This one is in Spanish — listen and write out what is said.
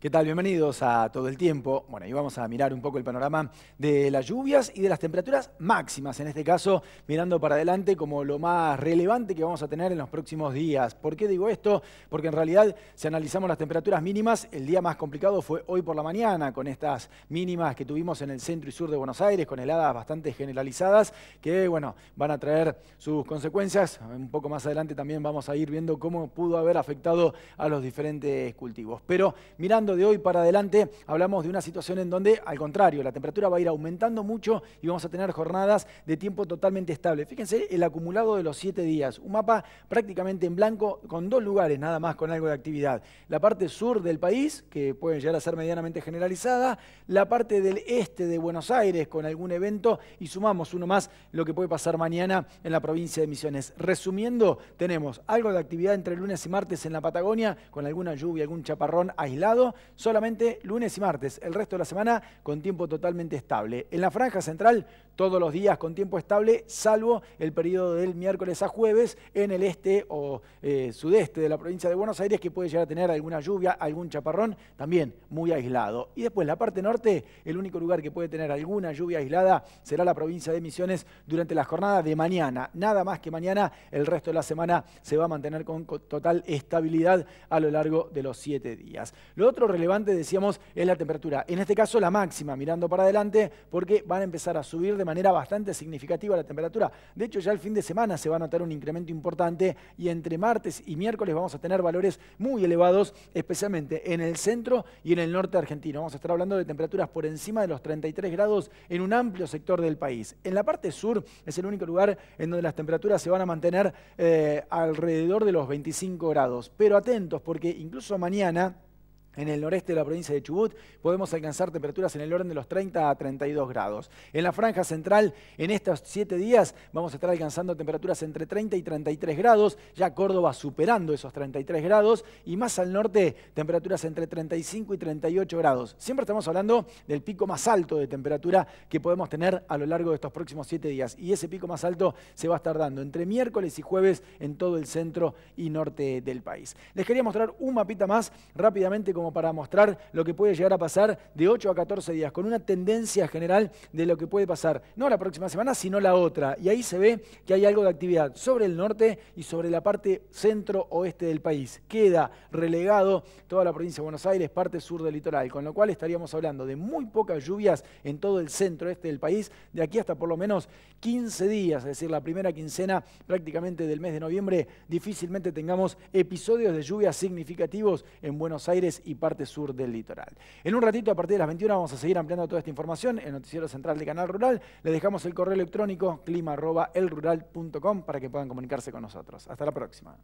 ¿Qué tal? Bienvenidos a Todo el Tiempo. Bueno, y vamos a mirar un poco el panorama de las lluvias y de las temperaturas máximas, en este caso mirando para adelante como lo más relevante que vamos a tener en los próximos días. ¿Por qué digo esto? Porque en realidad, si analizamos las temperaturas mínimas, el día más complicado fue hoy por la mañana, con estas mínimas que tuvimos en el centro y sur de Buenos Aires, con heladas bastante generalizadas, que, bueno, van a traer sus consecuencias. Un poco más adelante también vamos a ir viendo cómo pudo haber afectado a los diferentes cultivos. Pero mirando de hoy para adelante, hablamos de una situación en donde, al contrario, la temperatura va a ir aumentando mucho y vamos a tener jornadas de tiempo totalmente estable. Fíjense el acumulado de los siete días. Un mapa prácticamente en blanco con dos lugares nada más con algo de actividad. La parte sur del país, que puede llegar a ser medianamente generalizada, la parte del este de Buenos Aires con algún evento y sumamos uno más lo que puede pasar mañana en la provincia de Misiones. Resumiendo, tenemos algo de actividad entre lunes y martes en la Patagonia con alguna lluvia, algún chaparrón aislado solamente lunes y martes, el resto de la semana con tiempo totalmente estable. En la franja central todos los días con tiempo estable, salvo el periodo del miércoles a jueves en el este o eh, sudeste de la provincia de Buenos Aires, que puede llegar a tener alguna lluvia, algún chaparrón, también muy aislado. Y después la parte norte, el único lugar que puede tener alguna lluvia aislada será la provincia de Misiones durante las jornadas de mañana. Nada más que mañana, el resto de la semana se va a mantener con total estabilidad a lo largo de los siete días. Lo otro relevante, decíamos, es la temperatura. En este caso, la máxima, mirando para adelante, porque van a empezar a subir de manera bastante significativa la temperatura. De hecho, ya el fin de semana se va a notar un incremento importante y entre martes y miércoles vamos a tener valores muy elevados, especialmente en el centro y en el norte argentino. Vamos a estar hablando de temperaturas por encima de los 33 grados en un amplio sector del país. En la parte sur es el único lugar en donde las temperaturas se van a mantener eh, alrededor de los 25 grados. Pero atentos porque incluso mañana en el noreste de la provincia de Chubut podemos alcanzar temperaturas en el orden de los 30 a 32 grados. En la franja central, en estos 7 días, vamos a estar alcanzando temperaturas entre 30 y 33 grados, ya Córdoba superando esos 33 grados, y más al norte, temperaturas entre 35 y 38 grados. Siempre estamos hablando del pico más alto de temperatura que podemos tener a lo largo de estos próximos 7 días, y ese pico más alto se va a estar dando entre miércoles y jueves en todo el centro y norte del país. Les quería mostrar un mapita más rápidamente como para mostrar lo que puede llegar a pasar de 8 a 14 días, con una tendencia general de lo que puede pasar, no la próxima semana, sino la otra. Y ahí se ve que hay algo de actividad sobre el norte y sobre la parte centro-oeste del país. Queda relegado toda la provincia de Buenos Aires, parte sur del litoral, con lo cual estaríamos hablando de muy pocas lluvias en todo el centro-este del país, de aquí hasta por lo menos 15 días, es decir, la primera quincena prácticamente del mes de noviembre, difícilmente tengamos episodios de lluvias significativos en Buenos Aires y parte sur del litoral. En un ratito, a partir de las 21, vamos a seguir ampliando toda esta información en Noticiero Central de Canal Rural. Les dejamos el correo electrónico clima.elrural.com para que puedan comunicarse con nosotros. Hasta la próxima.